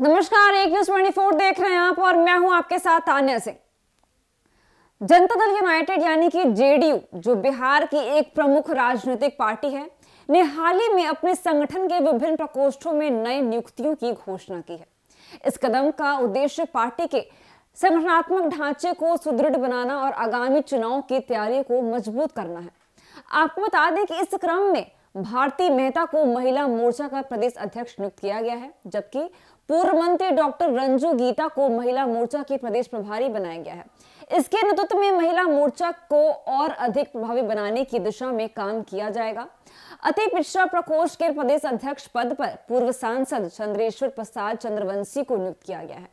नमस्कार एक news twenty four देख रहे हैं आप और मैं हूं आपके साथ आन्या सिंह जनता दल यूनाइटेड यानी कि जेडीयू जो बिहार की एक प्रमुख राजनीतिक पार्टी है ने हाल ही में अपने संगठन के विभिन्न प्रकोष्ठों में नए नियुक्तियों की घोषणा की है इस कदम का उद्देश्य पार्टी के संगठनात्मक ढांचे को सुदृढ़ बनाना और आगामी चुनाव की तैयारी को मजबूत करना है आपको बता दें कि इस क्रम में भारती मेहता को महिला मोर्चा का प्रदेश अध्यक्ष नियुक्त किया गया है जबकि पूर्व मंत्री डॉक्टर रंजू गीता को महिला मोर्चा की प्रदेश प्रभारी बनाया गया है इसके नेतृत्व में महिला मोर्चा को और अधिक प्रभावी बनाने की दिशा में काम किया जाएगा अति पिछड़ा प्रकोष्ठ के प्रदेश अध्यक्ष पद पर पूर्व सांसद चंद्रेश्वर प्रसाद चंद्रवंशी को नियुक्त किया गया है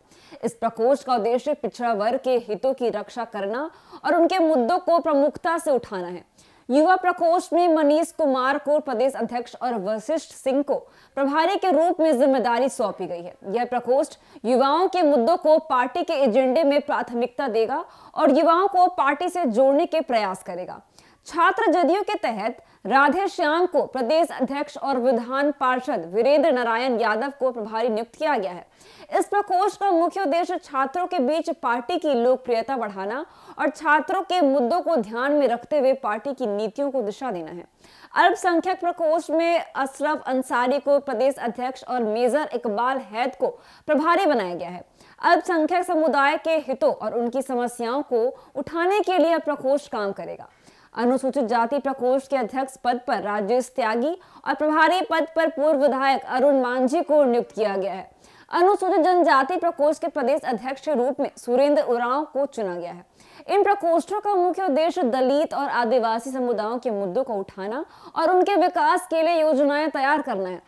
इस प्रकोष्ठ का उद्देश्य पिछड़ा वर्ग के हितों की रक्षा करना और उनके मुद्दों को प्रमुखता से उठाना है युवा प्रकोष्ठ में मनीष कुमार को प्रदेश अध्यक्ष और वशिष्ठ सिंह को प्रभारी के रूप में जिम्मेदारी सौंपी गई है यह प्रकोष्ठ युवाओं के मुद्दों को पार्टी के एजेंडे में प्राथमिकता देगा और युवाओं को पार्टी से जोड़ने के प्रयास करेगा छात्र जदयू के तहत राधे श्याम को प्रदेश अध्यक्ष और विधान पार्षद वीरेंद्र नारायण यादव को प्रभारी नियुक्त किया गया है इस प्रकोष्ठ का मुख्य उद्देश्य छात्रों के बीच पार्टी की लोकप्रियता बढ़ाना और छात्रों के मुद्दों को ध्यान में रखते हुए पार्टी की नीतियों को दिशा देना है अल्पसंख्यक प्रकोष्ठ में अशरफ अंसारी को प्रदेश अध्यक्ष और मेजर इकबाल हैद को प्रभारी बनाया गया है अल्पसंख्यक समुदाय के हितों और उनकी समस्याओं को उठाने के लिए प्रकोष्ठ काम करेगा अनुसूचित जाति प्रकोष्ठ के अध्यक्ष पद पर राजेश त्यागी और प्रभारी पद पर पूर्व विधायक अरुण मांझी को नियुक्त किया गया है अनुसूचित जनजाति प्रकोष्ठ के प्रदेश अध्यक्ष के रूप में सुरेंद्र उरांव को चुना गया है इन प्रकोष्ठों का मुख्य उद्देश्य दलित और आदिवासी समुदायों के मुद्दों को उठाना और उनके विकास के लिए योजनाएं तैयार करना है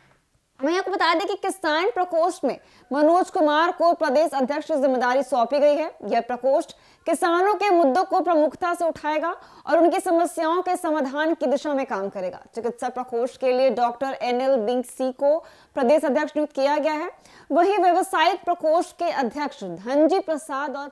वहीं आपको बता दें कि किसान प्रकोष्ठ में मनोज कुमार को प्रदेश अध्यक्ष की जिम्मेदारी सौंपी गई है यह प्रकोष्ठ किसानों के मुद्दों को प्रमुखता से उठाएगा और उनकी समस्याओं के समाधान की दिशा में काम करेगा चिकित्सा प्रकोष्ठ के लिए डॉक्टर एन एल बिंग सी को प्रदेश अध्यक्ष नियुक्त किया गया है वहीं व्यवसायिक प्रकोष्ठ के अध्यक्ष धनजी प्रसाद और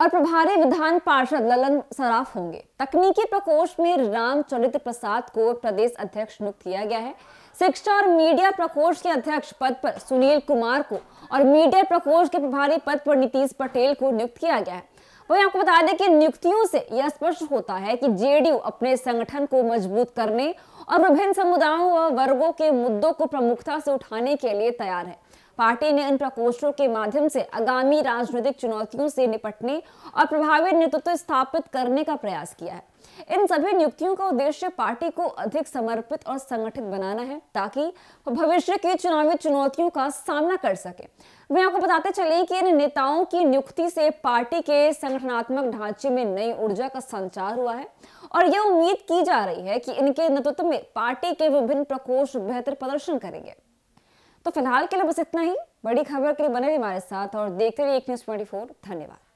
और प्रभारी विधान पार्षद ललन सराफ होंगे तकनीकी प्रकोष्ठ में रामचरित्र प्रसाद को प्रदेश अध्यक्ष नियुक्त किया गया है शिक्षा और मीडिया प्रकोष्ठ के अध्यक्ष पद पर सुनील कुमार को और मीडिया प्रकोष्ठ के प्रभारी पद पर नीतीश पटेल को नियुक्त किया गया है वही आपको बता दें कि नियुक्तियों से यह स्पष्ट होता है कि जेडीयू अपने संगठन को मजबूत करने और विभिन्न समुदायों व वर्गों के मुद्दों को प्रमुखता से उठाने के लिए तैयार है पार्टी ने इन प्रकोष्ठों के माध्यम से आगामी राजनीतिक चुनौतियों से निपटने और प्रभावी नेतृत्व स्थापित करने का प्रयास किया है इन सभी नियुक्तियों का उद्देश्य पार्टी को अधिक समर्पित और संगठित बनाना है ताकि भविष्य की चुनावी चुनौतियों का सामना कर सके मैं आपको बताते चले कि इन नेताओं की नियुक्ति से पार्टी के संगठनात्मक ढांचे में नई ऊर्जा का संचार हुआ है और यह उम्मीद की जा रही है कि इनके नेतृत्व में पार्टी के विभिन्न प्रकोष्ठ बेहतर प्रदर्शन करेंगे तो फिलहाल के लिए बस इतना ही बड़ी खबर के लिए बने रहिए हमारे साथ और देखते रहिए एक न्यूज़ ट्वेंटी धन्यवाद